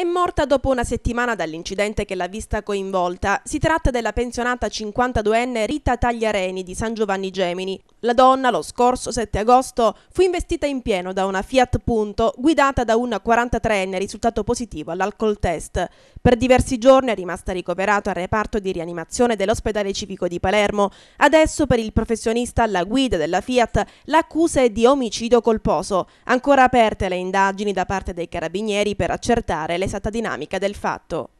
È morta dopo una settimana dall'incidente che l'ha vista coinvolta. Si tratta della pensionata 52enne Rita Tagliareni di San Giovanni Gemini, la donna lo scorso 7 agosto fu investita in pieno da una Fiat Punto guidata da un 43enne risultato positivo all'alcol test. Per diversi giorni è rimasta ricoverata al reparto di rianimazione dell'ospedale civico di Palermo. Adesso per il professionista alla guida della Fiat l'accusa è di omicidio colposo. Ancora aperte le indagini da parte dei carabinieri per accertare l'esatta dinamica del fatto.